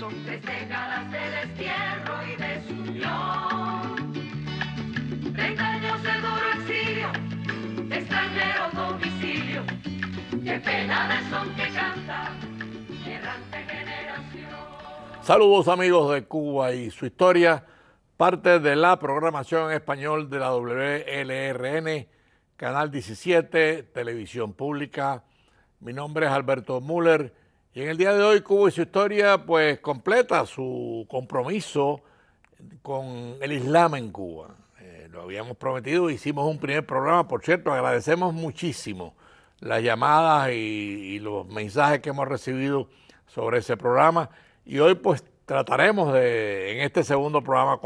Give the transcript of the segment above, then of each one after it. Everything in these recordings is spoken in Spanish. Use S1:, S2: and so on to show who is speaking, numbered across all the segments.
S1: tres y de su pena que
S2: Saludos amigos de Cuba y su historia, parte de la programación español de la WLRN, Canal 17, Televisión Pública. Mi nombre es Alberto Müller y en el día de hoy, Cuba y su historia, pues completa su compromiso con el Islam en Cuba. Eh, lo habíamos prometido, hicimos un primer programa. Por cierto, agradecemos muchísimo las llamadas y, los mensajes que hemos recibido sobre ese programa. Y hoy, pues, trataremos de, en este segundo programa,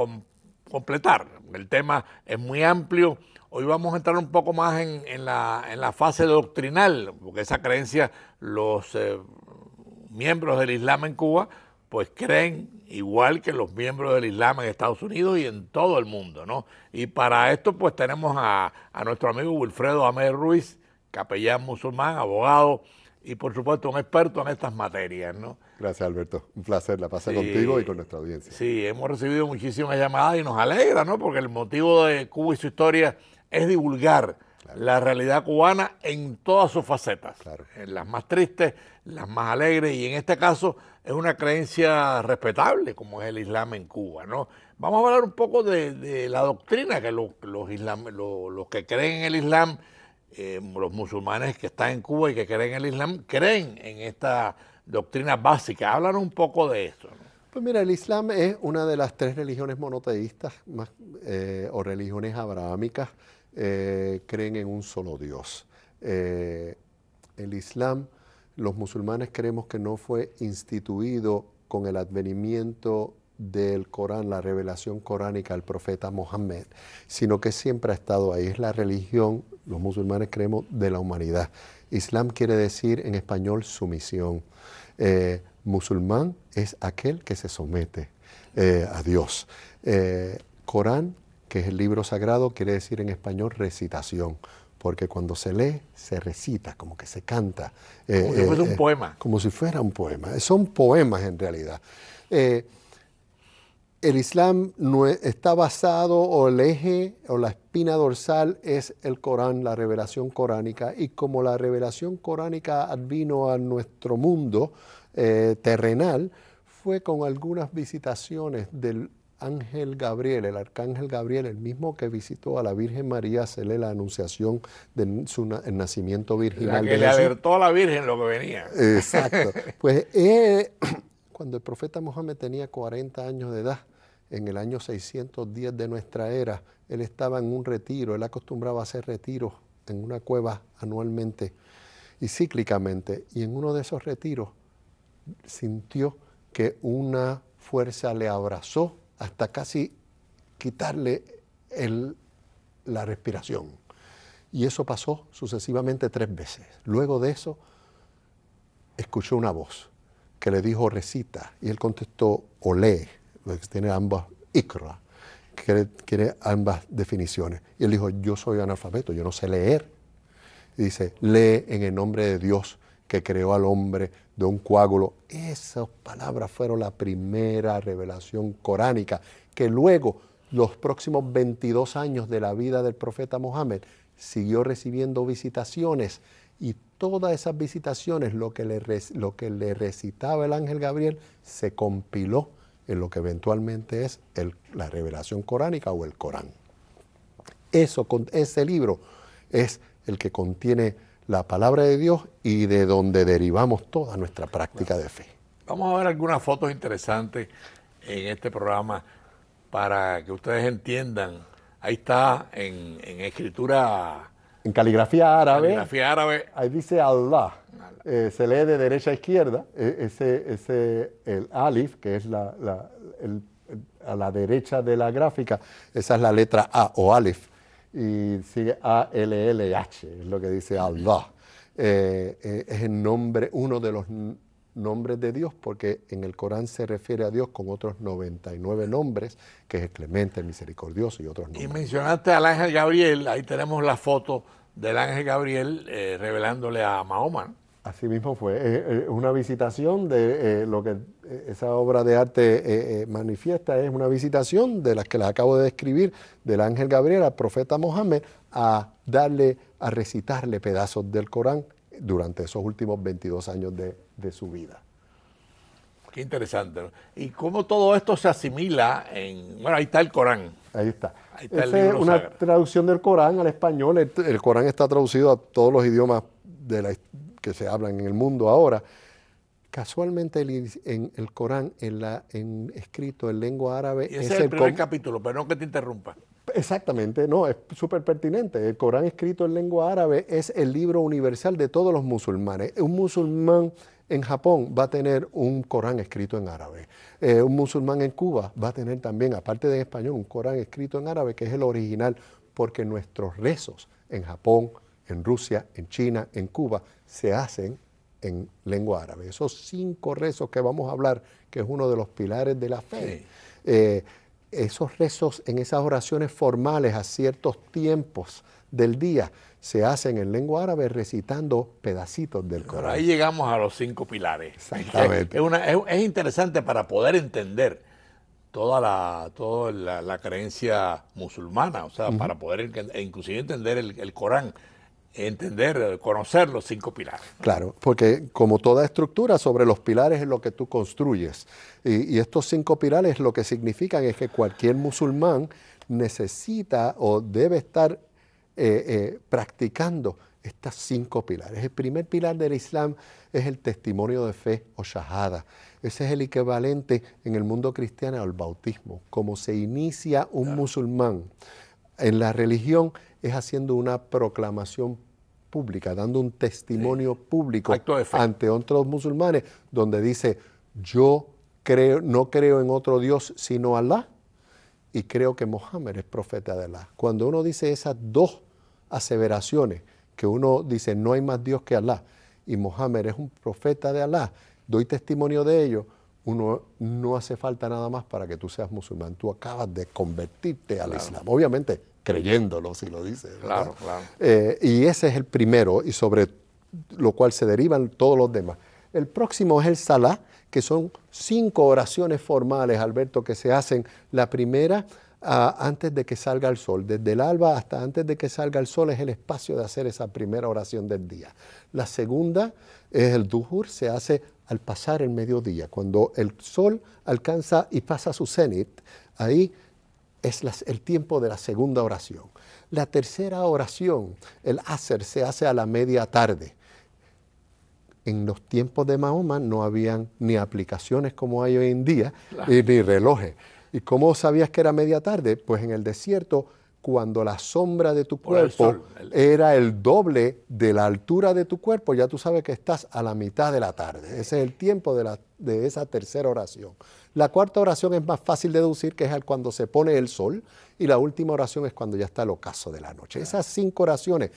S2: completar. El tema es muy amplio. Hoy vamos a entrar un poco más en, la, fase doctrinal, porque esa creencia los eh, miembros del Islam en Cuba, pues creen igual que los miembros del Islam en Estados Unidos y en todo el mundo, ¿no? Y para esto pues tenemos a, a nuestro amigo Wilfredo Amé Ruiz, capellán musulmán, abogado y por supuesto un experto en estas materias, ¿no?
S1: Gracias Alberto, un placer la pasé contigo y con nuestra audiencia.
S2: Sí, hemos recibido muchísimas llamadas y nos alegra, ¿no? Porque el motivo de Cuba y su historia es divulgar la realidad cubana en todas sus facetas, en eh, las más tristes, las más alegres, y en este caso es una creencia respetable como es el Islam en Cuba. ¿no? Vamos a hablar un poco de, la doctrina que los, los, los, que creen en el Islam, eh, los musulmanes que están en Cuba y que creen en el Islam, creen en esta doctrina básica. Háblanos un poco de
S1: eso. Pues mira, el Islam es una de las tres religiones monoteístas eh, o religiones abrahámicas eh, creen en un solo Dios. Eh, el Islam, los musulmanes creemos que no fue instituido con el advenimiento del Corán, la revelación coránica al profeta Mohammed, sino que siempre ha estado ahí. Es la religión, los musulmanes creemos, de la humanidad. Islam quiere decir en español sumisión. Eh, musulmán es aquel que se somete a Dios. Corán que es el libro sagrado, quiere decir en español recitación, porque cuando se lee, se recita, como que se canta. como eh, si fuera eh, un eh, poema. Como si fuera un poema. Son poemas en realidad. el Islam e, está basado, o el eje, o la espina dorsal es el Corán, la revelación coránica, y como la revelación coránica advino a nuestro mundo terrenal, fue con algunas visitaciones del ángel Gabriel, el arcángel Gabriel, el mismo que visitó a la Virgen María se lee la anunciación del nacimiento virginal. que le alertó
S2: a la Virgen lo que
S1: venía. Exacto. Pues eh, cuando el profeta Mohammed tenía 40 años de edad, en el año 610 de nuestra era, él estaba en un retiro, él acostumbraba a hacer retiros en una cueva anualmente y cíclicamente, y en uno de esos retiros sintió que una fuerza le abrazó hasta casi quitarle la respiración. Y eso pasó sucesivamente tres veces. Luego de eso, escuchó una voz que le dijo recita, y él contestó o lee, tiene ambas ikra, que tiene ambas definiciones. Y él dijo, yo soy analfabeto, yo no sé leer. Y dice, lee en el nombre de Dios que creó al hombre de un coágulo. Esas palabras fueron la primera revelación coránica, que luego los próximos 22 años de la vida del profeta Mohammed siguió recibiendo visitaciones y todas esas visitaciones, lo que, le, lo que le recitaba el ángel Gabriel, se compiló en lo que eventualmente es la revelación coránica o el Corán. Eso, ese libro es el que contiene la palabra de Dios y de donde derivamos toda nuestra práctica de fe.
S2: Vamos a ver algunas fotos interesantes en este programa para que ustedes entiendan. Ahí está en, escritura...
S1: En caligrafía árabe. Caligrafía árabe. Ahí dice Allah. Eh, se lee de derecha a izquierda. E, ese, ese, el alif, que es la, a la derecha de la gráfica, esa es la letra A o alif y sigue A-L-L-H, es lo que dice Allah. Eh, eh, es el nombre, uno de los nombres de Dios, porque en el Corán se refiere a Dios con otros 99 nombres, que es el clemente, el misericordioso y otros nombres. Y
S2: mencionaste al ángel Gabriel, ahí tenemos la foto del ángel Gabriel eh, revelándole a Mahoma.
S1: Así mismo fue, eh, eh, una visitación de eh, lo que esa obra de arte manifiesta, es una visitación de las que les acabo de describir, del ángel Gabriel al profeta Mohammed, a darle, a recitarle pedazos del Corán durante esos últimos 22 años de, su vida.
S2: Qué interesante. ¿Y cómo todo esto se asimila en... Bueno, ahí está el Corán.
S1: Ahí está. es una traducción del Corán al español. El, el Corán está traducido a todos los idiomas de la, que se hablan en el mundo ahora. Casualmente el, en el Corán, en la, en, escrito en lengua árabe... es el, primer
S2: capítulo, pero no que te
S1: interrumpa. Exactamente, no, es súper pertinente. El Corán escrito en lengua árabe es el libro universal de todos los musulmanes. Un musulmán en Japón va a tener un Corán escrito en árabe. Eh, un musulmán en Cuba va a tener también, aparte de español, un Corán escrito en árabe que es el original, porque nuestros rezos en Japón, en Rusia, en China, en Cuba, se hacen en lengua árabe. Esos cinco rezos que vamos a hablar, que es uno de los pilares de la fe, eh, esos rezos en esas oraciones formales a ciertos tiempos del día se hacen en lengua árabe recitando pedacitos del Corán.
S2: ahí llegamos a los cinco pilares. Exactamente. Es, interesante para poder entender toda la, toda la, creencia musulmana, o sea, para poder e inclusive entender el Corán entender, eh, conocer los cinco pilares.
S1: Claro, porque como toda estructura, sobre los pilares es lo que tú construyes. Y, estos cinco pilares lo que significan es que cualquier musulmán necesita o debe estar eh, eh, practicando estos cinco pilares. El primer pilar del Islam es el testimonio de fe o shahada. Ese es el equivalente en el mundo cristiano al bautismo. Como se inicia un musulmán en la religión es haciendo una proclamación pública, dando un testimonio público ante otros musulmanes, donde dice, yo creo, no creo en otro Dios sino Alá, y creo que Mohammed es profeta de Alá. Cuando uno dice esas dos aseveraciones, que uno dice, no hay más Dios que Alá, y Mohammed es un profeta de Alá, doy testimonio de ello, uno no hace falta nada más para que tú seas musulmán. Tú acabas de convertirte al Islam. Obviamente creyéndolo, si lo dices. Claro, claro. Eh, y ese es el primero y sobre lo cual se derivan todos los demás. El próximo es el Salah, que son cinco oraciones formales, Alberto, que se hacen. La primera ah, antes de que salga el sol. Desde el alba hasta antes de que salga el sol es el espacio de hacer esa primera oración del día. La segunda es el duhur, se hace al pasar el mediodía, cuando el sol alcanza y pasa su cenit, ahí es el tiempo de la segunda oración. La tercera oración, el hacer, se hace a la media tarde. En los tiempos de Mahoma no habían ni aplicaciones como hay hoy en día, y, ni relojes. ¿Y cómo sabías que era media tarde? Pues en el desierto cuando la sombra de tu cuerpo era el doble de la altura de tu cuerpo, ya tú sabes que estás a la mitad de la tarde. Ese es el tiempo de, la, de esa tercera oración. La cuarta oración es más fácil de deducir, que es cuando se pone el sol, y la última oración es cuando ya está el ocaso de la noche. Esas cinco oraciones,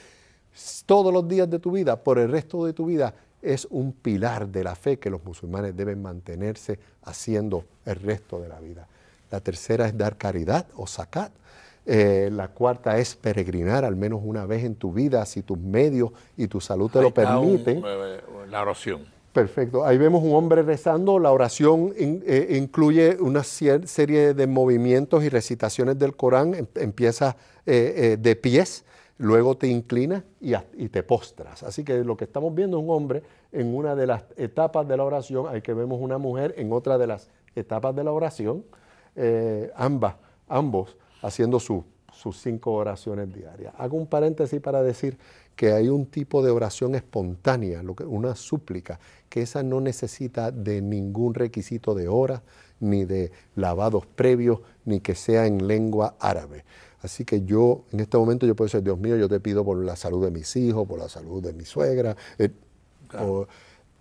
S1: todos los días de tu vida, por el resto de tu vida, es un pilar de la fe que los musulmanes deben mantenerse haciendo el resto de la vida. La tercera es dar caridad o zakat eh, la cuarta es peregrinar al menos una vez en tu vida, si tus medios y tu salud te lo permiten.
S2: Eh, la oración.
S1: Perfecto. Ahí vemos un hombre rezando. La oración eh, incluye una serie de movimientos y recitaciones del Corán. Em-, empieza de pies, luego te inclinas y, y, te postras. Así que lo que estamos viendo es un hombre en una de las etapas de la oración. Ahí que vemos una mujer en otra de las etapas de la oración. ambas, ambos haciendo sus cinco oraciones diarias. Hago un paréntesis para decir que hay un tipo de oración espontánea, una súplica, que esa no necesita de ningún requisito de hora, ni de lavados previos, ni que sea en lengua árabe. Así que yo, en este momento, yo puedo decir, Dios mío, yo te pido por la salud de mis hijos, por la salud de mi suegra. Eh,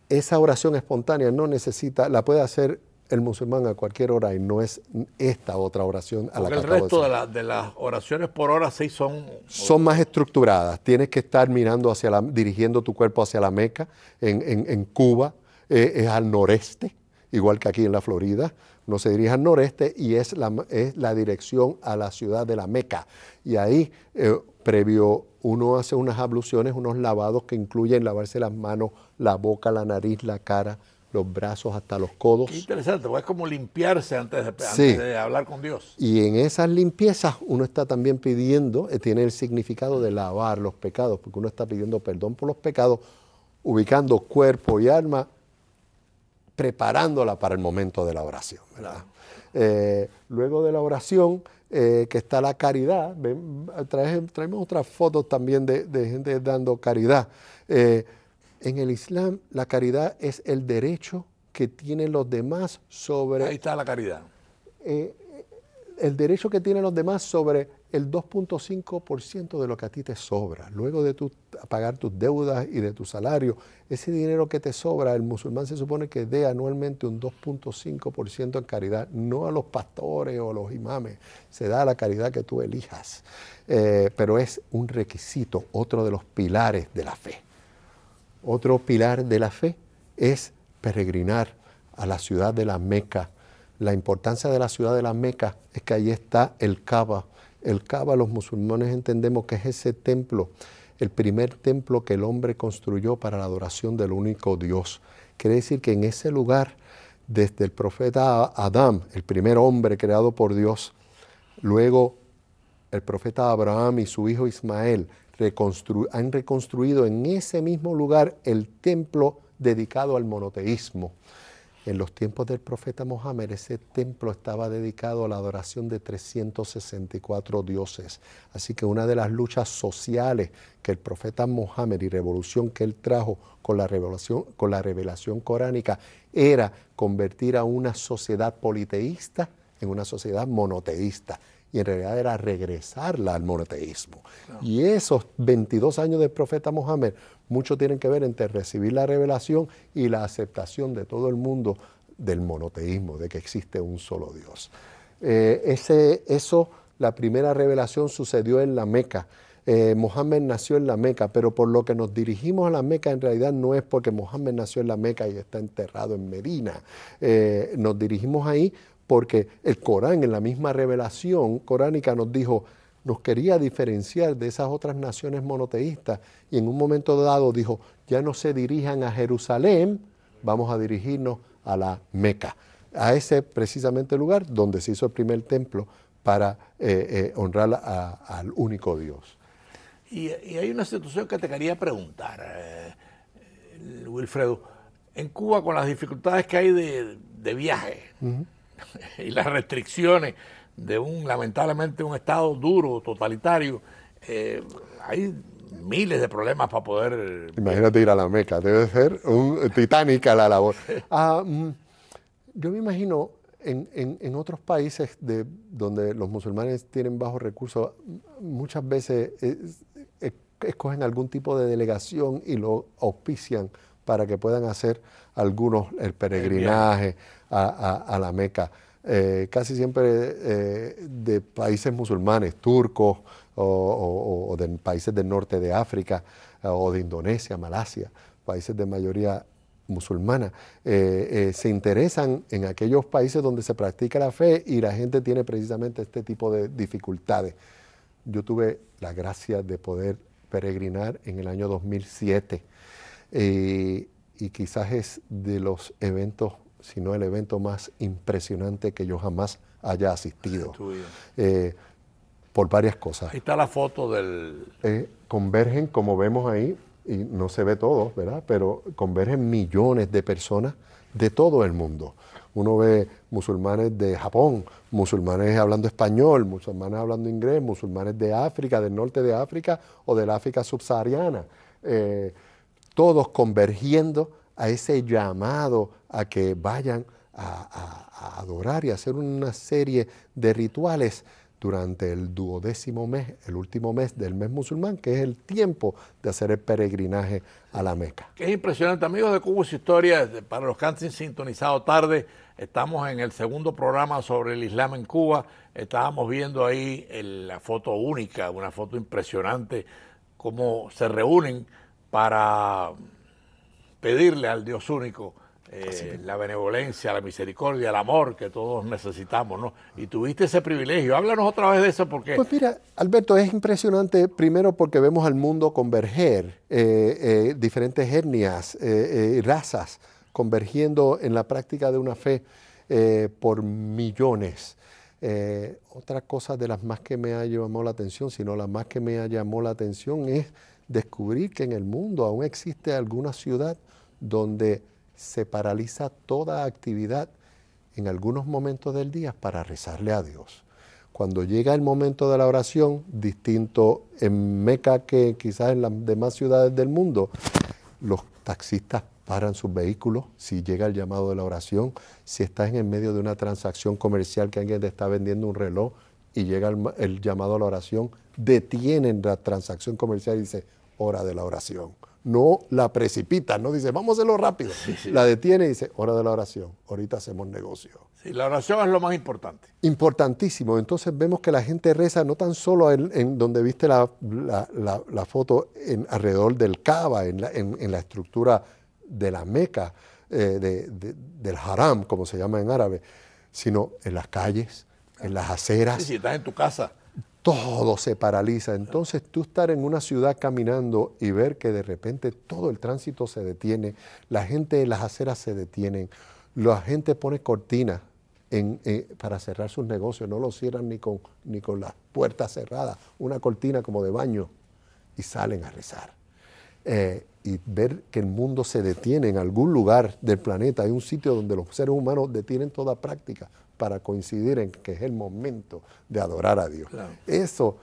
S1: esa oración espontánea no necesita, la puede hacer el musulmán a cualquier hora y no es esta otra oración a la el resto
S2: de, las oraciones por hora sí son
S1: son más estructuradas tienes que estar mirando hacia la dirigiendo tu cuerpo hacia la Meca en, Cuba eh, es al noreste igual que aquí en la Florida no se dirige al noreste y es la, es la dirección a la ciudad de la Meca y ahí eh, previo uno hace unas abluciones unos lavados que incluyen lavarse las manos la boca la nariz la cara los brazos hasta los codos. Qué
S2: interesante, es como limpiarse antes de, hablar con Dios.
S1: Y en esas limpiezas uno está también pidiendo, eh, tiene el significado de lavar los pecados, porque uno está pidiendo perdón por los pecados, ubicando cuerpo y alma, preparándola para el momento de la oración. Eh, luego de la oración, eh, que está la caridad, traemos, otras fotos también de, gente dando caridad. En el Islam, la caridad es el derecho que tienen los demás sobre... Ahí está la caridad. Eh, el derecho que tienen los demás sobre el 2.5% de lo que a ti te sobra. Luego de tu, pagar tus deudas y de tu salario, ese dinero que te sobra, el musulmán se supone que dé anualmente un 2.5% en caridad, no a los pastores o los imames, se da a la caridad que tú elijas. Eh, pero es un requisito, otro de los pilares de la fe. Otro pilar de la fe es peregrinar a la ciudad de la Meca. La importancia de la ciudad de la Meca es que allí está el Kaaba. El Kaaba los musulmanes entendemos que es ese templo, el primer templo que el hombre construyó para la adoración del único Dios. Quiere decir que en ese lugar, desde el profeta Adán, el primer hombre creado por Dios, luego el profeta Abraham y su hijo Ismael, han reconstruido en ese mismo lugar el templo dedicado al monoteísmo. En los tiempos del profeta Mohammed, ese templo estaba dedicado a la adoración de 364 dioses. Así que una de las luchas sociales que el profeta Mohammed y revolución que él trajo con la revelación, con la revelación coránica era convertir a una sociedad politeísta en una sociedad monoteísta y en realidad era regresarla al monoteísmo. Y esos 22 años del profeta Mohammed, mucho tienen que ver entre recibir la revelación y la aceptación de todo el mundo del monoteísmo, de que existe un solo Dios. Eh, ese, eso, la primera revelación sucedió en la Meca. Eh, Mohammed nació en la Meca, pero por lo que nos dirigimos a la Meca en realidad no es porque Mohammed nació en la Meca y está enterrado en Medina. Eh, nos dirigimos ahí porque el Corán en la misma revelación coránica nos dijo, nos quería diferenciar de esas otras naciones monoteístas y en un momento dado dijo, ya no se dirijan a Jerusalén, vamos a dirigirnos a la Meca, a ese precisamente lugar donde se hizo el primer templo para eh, eh, honrar al único Dios.
S2: Y, hay una situación que te quería preguntar, eh, Wilfredo. En Cuba, con las dificultades que hay de, viaje, y las restricciones de un, lamentablemente, un Estado duro, totalitario, eh, hay miles de problemas para poder... Eh,
S1: Imagínate ir a la Meca, debe ser un titánica la labor. Ah, mm, yo me imagino en, en, otros países de, donde los musulmanes tienen bajos recursos, muchas veces escogen algún tipo de delegación y lo auspician para que puedan hacer algunos el peregrinaje a, la Meca. Eh, casi siempre eh, de países musulmanes, turcos o, de países del norte de África eh, o de Indonesia, Malasia, países de mayoría musulmana, se interesan en aquellos países donde se practica la fe y la gente tiene precisamente este tipo de dificultades. Yo tuve la gracia de poder peregrinar en el año 2007 eh, y quizás es de los eventos, si no el evento más impresionante que yo jamás haya asistido. Eh, por varias cosas. Ahí
S2: está la foto del...
S1: Eh, convergen, como vemos ahí, y no se ve todo, ¿verdad? Pero convergen millones de personas de todo el mundo. Uno ve musulmanes de Japón, musulmanes hablando español, musulmanes hablando inglés, musulmanes de África, del norte de África o del África subsahariana todos convergiendo a ese llamado a que vayan a, adorar y hacer una serie de rituales durante el duodécimo mes, el último mes del mes musulmán, que es el tiempo de hacer el peregrinaje a la Meca.
S2: es impresionante, amigos de Cubos Historia, para los que han sintonizado tarde, estamos en el segundo programa sobre el Islam en Cuba, estábamos viendo ahí la foto única, una foto impresionante, cómo se reúnen para pedirle al Dios único eh, la benevolencia, la misericordia, el amor que todos necesitamos, ¿no? Y tuviste ese privilegio. Háblanos otra vez de eso porque... Pues
S1: mira, Alberto, es impresionante primero porque vemos al mundo converger, eh, eh, diferentes etnias y razas convergiendo en la práctica de una fe por millones. otra cosa de las más que me ha llamado la atención, sino la más que me ha llamado la atención es descubrir que en el mundo aún existe alguna ciudad donde se paraliza toda actividad en algunos momentos del día para rezarle a Dios. Cuando llega el momento de la oración, distinto en Meca que quizás en las demás ciudades del mundo, los taxistas paran sus vehículos si llega el llamado de la oración, si estás en el medio de una transacción comercial que alguien te está vendiendo un reloj y llega el, llamado a la oración, detienen la transacción comercial y dicen hora de la oración. No la precipita, no dice, vamos a hacerlo rápido. La detiene y dice, hora de la oración, ahorita hacemos negocio.
S2: Sí, la oración es lo más importante.
S1: Importantísimo. Entonces vemos que la gente reza no tan solo en, donde viste la, foto en, alrededor del Kaaba, en la, en, la estructura de la Meca, eh, del haram, como se llama en árabe, sino en las calles, en las aceras. Si
S2: estás en tu casa
S1: todo se paraliza. Entonces tú estar en una ciudad caminando y ver que de repente todo el tránsito se detiene, la gente en las aceras se detienen, la gente pone cortinas eh, para cerrar sus negocios, no los cierran ni con, las puertas cerradas, una cortina como de baño, y salen a rezar. Eh, y ver que el mundo se detiene en algún lugar del planeta, hay un sitio donde los seres humanos detienen toda práctica, para coincidir en que es el momento de adorar a Dios. Eso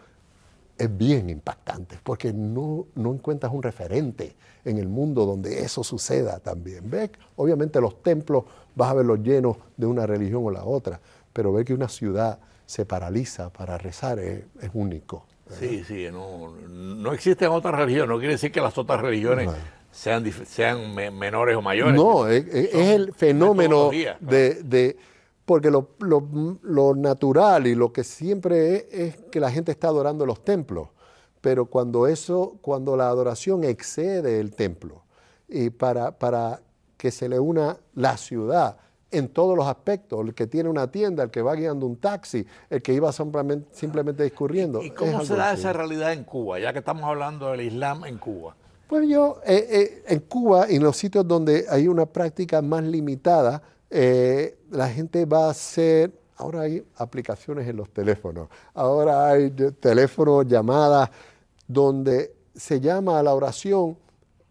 S1: es bien impactante porque no, encuentras un referente en el mundo donde eso suceda también. Ve, Obviamente los templos vas a verlos llenos de una religión o la otra, pero ver que una ciudad se paraliza para rezar es, único.
S2: Sí, sí, no, existen otras religiones, no quiere decir que las otras religiones... sean, sean menores o mayores. No,
S1: es, el fenómeno de, porque lo, natural y lo que siempre es, que la gente está adorando los templos, pero cuando eso, cuando la adoración excede el templo, y para, para que se le una la ciudad en todos los aspectos, el que tiene una tienda, el que va guiando un taxi, el que iba simplemente, discurriendo. ¿Y, cómo se da esa
S2: realidad en Cuba, ya que estamos hablando del Islam en Cuba?
S1: Pues yo, eh, eh, en Cuba, en los sitios donde hay una práctica más limitada, eh, la gente va a hacer, ahora hay aplicaciones en los teléfonos, ahora hay teléfonos, llamadas, donde se llama a la oración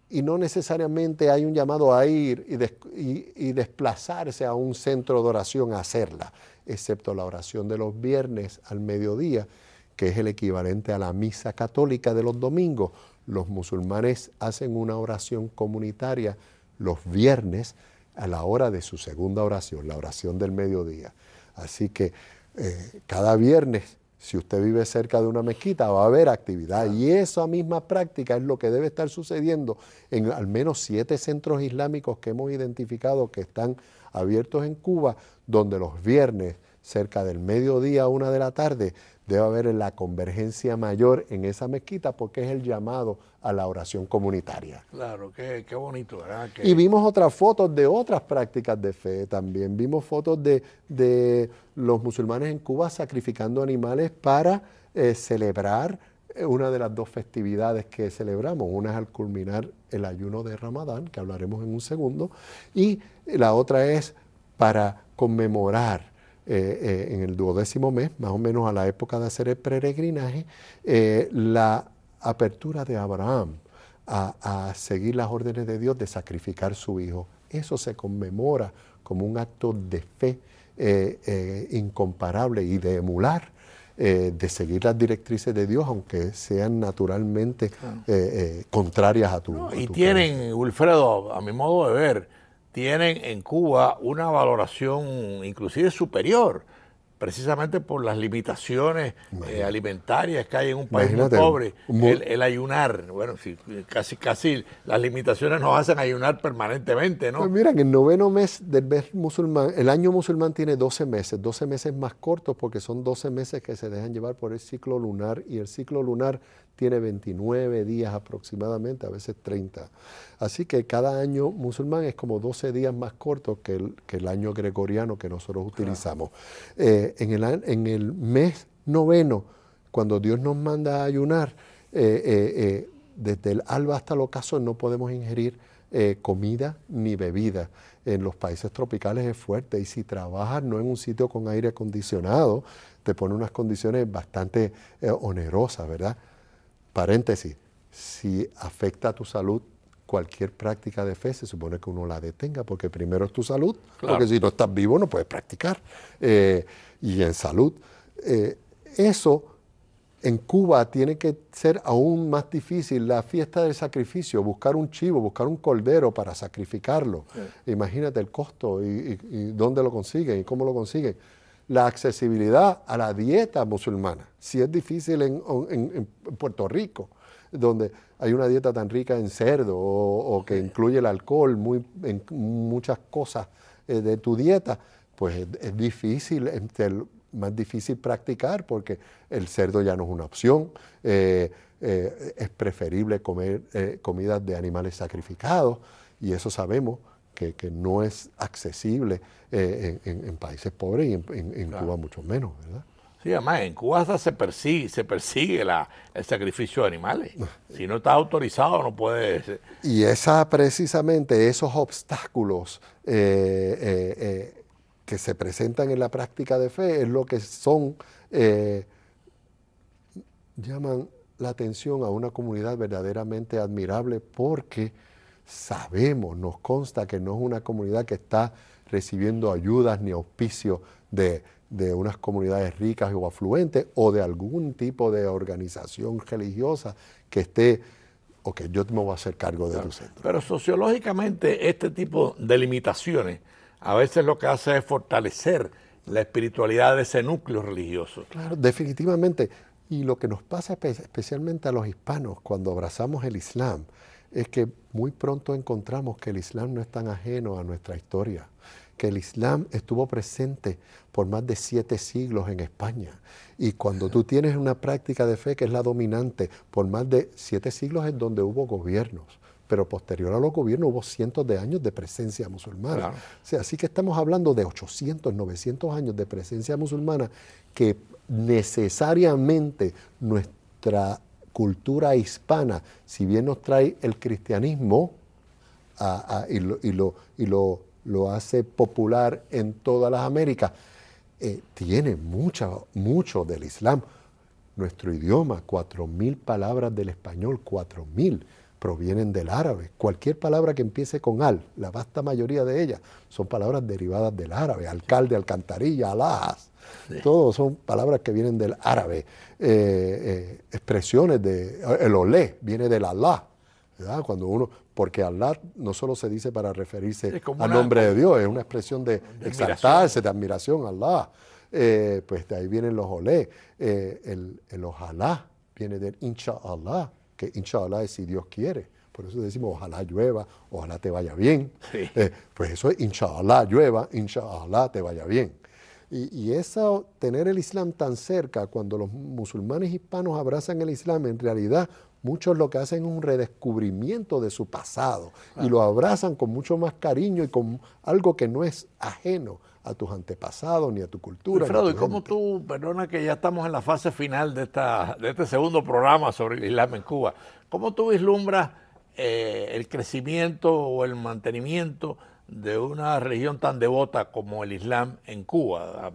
S1: y no necesariamente hay un llamado a ir y, desplazarse a un centro de oración a hacerla, excepto la oración de los viernes al mediodía, que es el equivalente a la misa católica de los domingos. Los musulmanes hacen una oración comunitaria los viernes a la hora de su segunda oración, la oración del mediodía. Así que eh, cada viernes, si usted vive cerca de una mezquita, va a haber actividad. Y esa misma práctica es lo que debe estar sucediendo en al menos siete centros islámicos que hemos identificado que están abiertos en Cuba, donde los viernes, cerca del mediodía a una de la tarde, debe haber la convergencia mayor en esa mezquita porque es el llamado a la oración comunitaria.
S2: Claro, qué, bonito, ¿verdad? Y vimos
S1: otras fotos de otras prácticas de fe también. Vimos fotos de, los musulmanes en Cuba sacrificando animales para eh, celebrar eh, una de las dos festividades que celebramos. Una es al culminar el ayuno de Ramadán, que hablaremos en un segundo, y la otra es para conmemorar eh, eh, en el duodécimo mes, más o menos a la época de hacer el peregrinaje, eh, la apertura de Abraham a, seguir las órdenes de Dios de sacrificar su hijo. Eso se conmemora como un acto de fe incomparable y de emular, de seguir las directrices de Dios, aunque sean naturalmente contrarias a tu. No, y
S2: tienen, Wilfredo, a mi modo de ver, tienen en Cuba una valoración inclusive superior, precisamente por las limitaciones eh, alimentarias que hay en un país muy pobre. El, ayunar, bueno, casi casi las limitaciones nos hacen ayunar permanentemente, ¿no? Pues mira, que
S1: el noveno mes del mes musulmán, el año musulmán tiene 12 meses, 12 meses más cortos porque son 12 meses que se dejan llevar por el ciclo lunar y el ciclo lunar tiene 29 días aproximadamente, a veces 30. Así que cada año musulmán es como 12 días más corto que el, año gregoriano que nosotros utilizamos. Eh, en, el, mes noveno, cuando Dios nos manda a ayunar, eh, eh, desde el alba hasta el ocaso no podemos ingerir comida ni bebida. En los países tropicales es fuerte y si trabajas no en un sitio con aire acondicionado, te pone unas condiciones bastante onerosas, ¿verdad? Paréntesis, si afecta a tu salud, cualquier práctica de fe se supone que uno la detenga, porque primero es tu salud, porque si no estás vivo no puedes practicar. Eh, y en salud. Eh, eso en Cuba tiene que ser aún más difícil, la fiesta del sacrificio, buscar un chivo, buscar un cordero para sacrificarlo. Imagínate el costo y dónde lo consiguen y cómo lo consiguen la accesibilidad a la dieta musulmana. Si es difícil en, Puerto Rico, donde hay una dieta tan rica en cerdo o, que incluye el alcohol, muy, en, muchas cosas eh, de tu dieta, pues es, difícil, es más difícil practicar porque el cerdo ya no es una opción. Eh, eh, es preferible comer comidas de animales sacrificados y eso sabemos que, no es accesible eh, en, países pobres y en, Cuba mucho menos, ¿verdad?
S2: Sí, además en Cuba se persigue, se persigue la, el sacrificio de animales. Eh. Si no está autorizado no puede... Eh.
S1: Y esa, precisamente esos obstáculos que se presentan en la práctica de fe es lo que son, llaman la atención a una comunidad verdaderamente admirable porque sabemos, nos consta que no es una comunidad que está recibiendo ayudas ni auspicio de, unas comunidades ricas o afluentes o de algún tipo de organización religiosa que esté, que yo me voy a hacer cargo de tu centro.
S2: Pero sociológicamente este tipo de limitaciones a veces lo que hace es fortalecer la espiritualidad de ese núcleo religioso.
S1: Claro, definitivamente. Y lo que nos pasa especialmente a los hispanos cuando abrazamos el Islam es que muy pronto encontramos que el Islam no es tan ajeno a nuestra historia, que el Islam estuvo presente por más de siete siglos en España. Y cuando tú tienes una práctica de fe que es la dominante, por más de siete siglos es donde hubo gobiernos, pero posterior a los gobiernos hubo cientos de años de presencia musulmana. sea, así que estamos hablando de 800, 900 años de presencia musulmana que necesariamente nuestra cultura hispana, si bien nos trae el cristianismo y, lo, hace popular en todas las Américas, eh, tiene mucho del Islam. Nuestro idioma, cuatro mil palabras del español, cuatro mil provienen del árabe. Cualquier palabra que empiece con al, la vasta mayoría de ellas son palabras derivadas del árabe, alcalde, alcantarilla, alas son palabras que vienen del árabe, eh, eh, expresiones de. El olé viene del Allah, ¿verdad? Cuando uno. Porque Allah no solo se dice para referirse al nombre de Dios, es una expresión de, exaltarse, de admiración a Allah. Eh, pues de ahí vienen los olé. el, ojalá viene del inshallah, que inshallah es si Dios quiere. Por eso decimos, ojalá llueva, ojalá te vaya bien. pues eso es, inshallah llueva, inshallah te vaya bien. Y, y eso, tener el Islam tan cerca, cuando los musulmanes hispanos abrazan el Islam, en realidad muchos lo que hacen es un redescubrimiento de su pasado y lo abrazan con mucho más cariño y con algo que no es ajeno a tus antepasados ni a tu cultura. Alfredo, ¿y cómo
S2: tú, perdona que ya estamos en la fase final de, esta, de este segundo programa sobre el Islam en Cuba, cómo tú vislumbras eh, el crecimiento o el mantenimiento de una religión tan devota como el Islam en Cuba,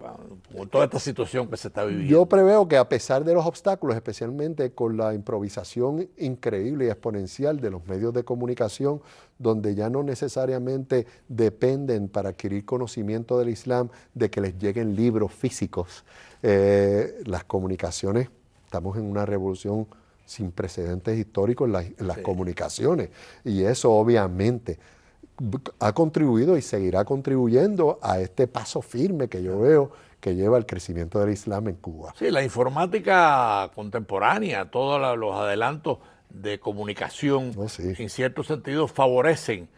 S2: con toda esta situación que se está viviendo? Yo
S1: preveo que a pesar de los obstáculos, especialmente con la improvisación increíble y exponencial de los medios de comunicación, donde ya no necesariamente dependen para adquirir conocimiento del Islam de que les lleguen libros físicos, eh, las comunicaciones, estamos en una revolución sin precedentes históricos en, las comunicaciones y eso obviamente ha contribuido y seguirá contribuyendo a este paso firme que yo veo que lleva al crecimiento del Islam en Cuba.
S2: Sí, la informática contemporánea, todos los adelantos de comunicación, en cierto sentido, favorecen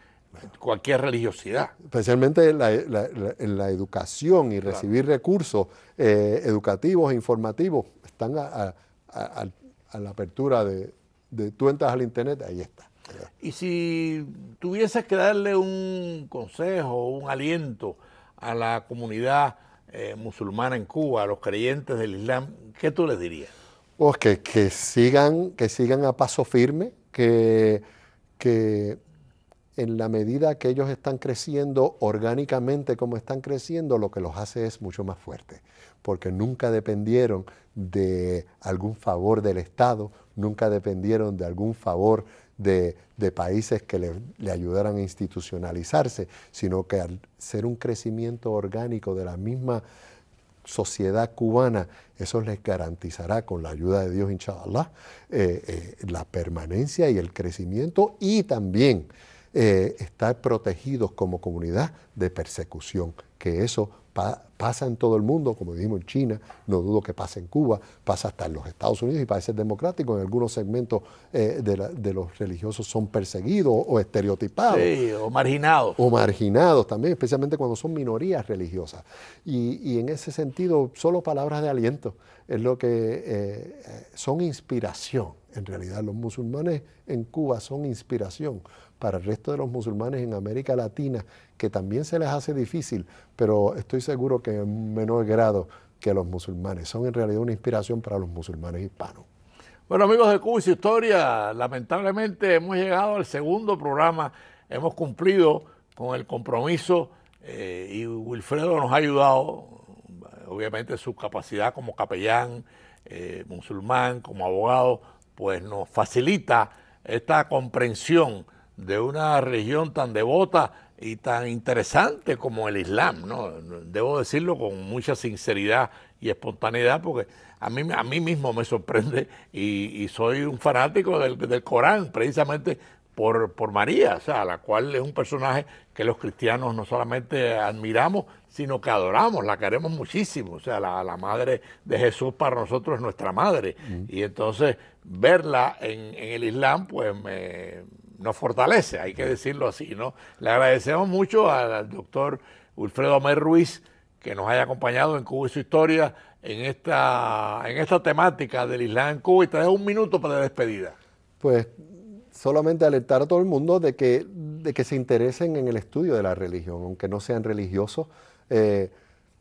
S2: cualquier religiosidad.
S1: Especialmente en la, educación y recibir recursos eh, educativos e informativos están a, la apertura de, de, tú entras al Internet, ahí está. Y si
S2: tuvieses que darle un consejo, un aliento a la comunidad eh, musulmana en Cuba, a los creyentes del Islam, ¿qué tú les dirías?
S1: Pues que, que sigan, que sigan a paso firme, que, que en la medida que ellos están creciendo orgánicamente como están creciendo, lo que los hace es mucho más fuerte, porque nunca dependieron de algún favor del Estado, nunca dependieron de algún favor de, países que le, ayudaran a institucionalizarse, sino que al ser un crecimiento orgánico de la misma sociedad cubana, eso les garantizará con la ayuda de Dios, inshallah, eh, eh, la permanencia y el crecimiento y también eh, estar protegidos como comunidad de persecución, que eso pasa en todo el mundo, como dijimos en China, no dudo que pase en Cuba, pasa hasta en los Estados Unidos y países democráticos, en algunos segmentos eh, de, los religiosos son perseguidos o estereotipados. Sí, o
S2: marginados. O
S1: marginados también, especialmente cuando son minorías religiosas. Y, en ese sentido, solo palabras de aliento es lo que eh, eh, son inspiración. En realidad los musulmanes en Cuba son inspiración para el resto de los musulmanes en América Latina, que también se les hace difícil, pero estoy seguro que en menor grado que los musulmanes. Son en realidad una inspiración para los musulmanes hispanos.
S2: Bueno amigos de Cuba y su historia, lamentablemente hemos llegado al segundo programa, hemos cumplido con el compromiso eh, y Wilfredo nos ha ayudado, obviamente su capacidad como capellán eh, musulmán, como abogado, pues nos facilita esta comprensión de una religión tan devota y tan interesante como el Islam, ¿no? Debo decirlo con mucha sinceridad y espontaneidad porque a mí, a mí mismo me sorprende y, soy un fanático del, Corán, precisamente por, por, María, o sea, la cual es un personaje que los cristianos no solamente admiramos, sino que adoramos, la queremos muchísimo, o sea, la, madre de Jesús para nosotros es nuestra madre, y entonces verla en el Islam, pues me, nos fortalece, hay que decirlo así, ¿no? Le agradecemos mucho al doctor Wilfredo Amé Ruiz que nos haya acompañado en Cuba y su historia en esta, en esta temática del Islam en Cuba y te un minuto para la despedida.
S1: Pues solamente alertar a todo el mundo de que, de que se interesen en el estudio de la religión, aunque no sean religiosos. Eh,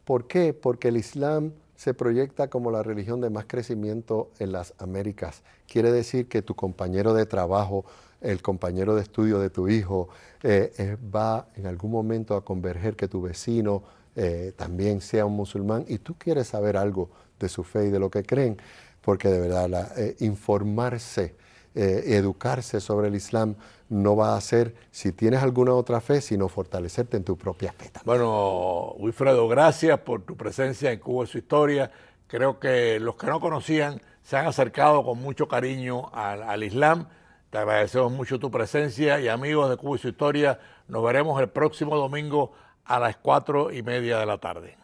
S1: ¿Por qué? Porque el Islam se proyecta como la religión de más crecimiento en las Américas. Quiere decir que tu compañero de trabajo, el compañero de estudio de tu hijo, eh, eh, va en algún momento a converger que tu vecino eh, también sea un musulmán y tú quieres saber algo de su fe y de lo que creen, porque de verdad informarse, educarse sobre el Islam no va a ser, si tienes alguna otra fe, sino fortalecerte en tu propia fe.
S2: Bueno, Wilfredo, gracias por tu presencia en Cuba y su historia. Creo que los que no conocían se han acercado con mucho cariño al, Islam. Te agradecemos mucho tu presencia y amigos de Cuba y su historia, nos veremos el próximo domingo a las cuatro y media de la tarde.